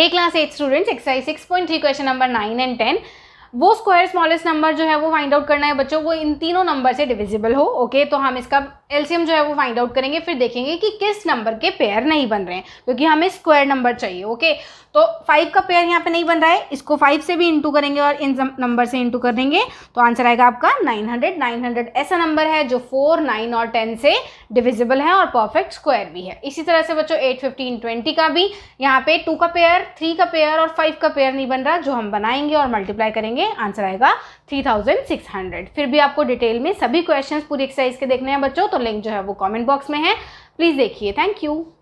A class 8 students, exercise 6.3 question number 9 and 10. वो square smallest number जो है वो फाइंड आउट करना है बच्चों वो इन तीनों नंबर से डिविजिबल हो ओके तो हम इसका एलसीएम जो है वो फाइंड आउट करेंगे फिर देखेंगे कि किस नंबर के पेयर नहीं बन रहे हैं क्योंकि हमें स्क्वायर नंबर चाहिए ओके तो फाइव का पेयर यहाँ पे नहीं बन रहा है इसको फाइव से भी इंटू करेंगे और इन नंबर से इंटू करेंगे तो आंसर आएगा आपका नाइन हंड्रेड नाइन हंड्रेड ऐसा नंबर है जो फोर नाइन और टेन से डिविजिबल है और परफेक्ट स्क्वायर भी है इसी तरह से बच्चों एट फिफ्टीन ट्वेंटी का भी यहाँ पे टू का पेयर थ्री का पेयर और फाइव का पेयर नहीं बन रहा जो हम बनाएंगे और मल्टीप्लाई करेंगे करेंगे आंसर आएगा 3600 फिर भी आपको डिटेल में सभी क्वेश्चंस पूरी एक्सरसाइज के देखने हैं बच्चों तो लिंक जो है वो कमेंट बॉक्स में है प्लीज़ देखिए थैंक यू